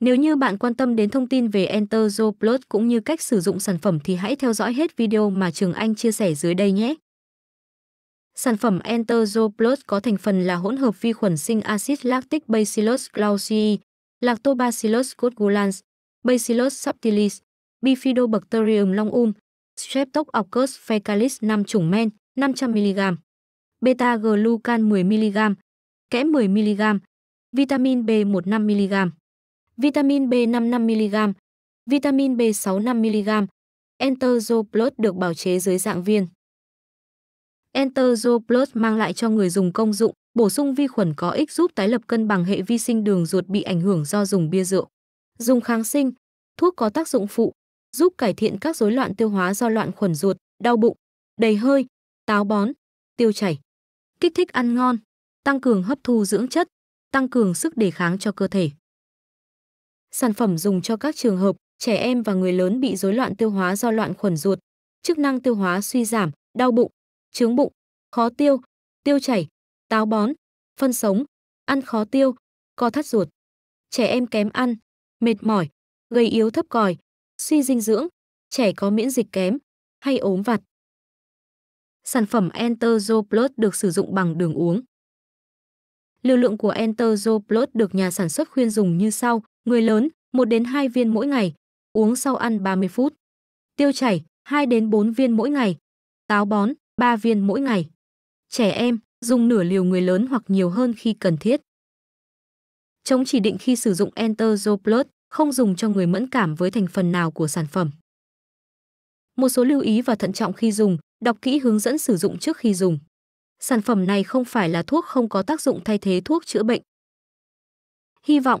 Nếu như bạn quan tâm đến thông tin về Enter Joe Plus cũng như cách sử dụng sản phẩm thì hãy theo dõi hết video mà Trường Anh chia sẻ dưới đây nhé. Sản phẩm Enter Joe Plus có thành phần là hỗn hợp vi khuẩn sinh axit lactic Bacillus clausii, Lactobacillus coagulans, Bacillus subtilis, Bifidobacterium longum, Streptococcus faecalis 5 chủng men 500mg, beta-glucan 10mg, kẽm 10mg, vitamin b 1 5 mg vitamin B5 5mg, vitamin B6 5mg, Plus được bào chế dưới dạng viên. Plus mang lại cho người dùng công dụng bổ sung vi khuẩn có ích giúp tái lập cân bằng hệ vi sinh đường ruột bị ảnh hưởng do dùng bia rượu. Dùng kháng sinh, thuốc có tác dụng phụ, giúp cải thiện các rối loạn tiêu hóa do loạn khuẩn ruột, đau bụng, đầy hơi, táo bón, tiêu chảy. Kích thích ăn ngon, tăng cường hấp thu dưỡng chất, tăng cường sức đề kháng cho cơ thể sản phẩm dùng cho các trường hợp trẻ em và người lớn bị rối loạn tiêu hóa do loạn khuẩn ruột, chức năng tiêu hóa suy giảm, đau bụng, chướng bụng, khó tiêu, tiêu chảy, táo bón, phân sống, ăn khó tiêu, co thắt ruột. Trẻ em kém ăn, mệt mỏi, gây yếu thấp còi, suy dinh dưỡng, trẻ có miễn dịch kém, hay ốm vặt. Sản phẩm Plus được sử dụng bằng đường uống. Liều lượng của Plus được nhà sản xuất khuyên dùng như sau: Người lớn, 1 đến 2 viên mỗi ngày, uống sau ăn 30 phút. Tiêu chảy, 2 đến 4 viên mỗi ngày. Táo bón, 3 viên mỗi ngày. Trẻ em, dùng nửa liều người lớn hoặc nhiều hơn khi cần thiết. Chống chỉ định khi sử dụng Enteroplus, không dùng cho người mẫn cảm với thành phần nào của sản phẩm. Một số lưu ý và thận trọng khi dùng, đọc kỹ hướng dẫn sử dụng trước khi dùng. Sản phẩm này không phải là thuốc không có tác dụng thay thế thuốc chữa bệnh. Hy vọng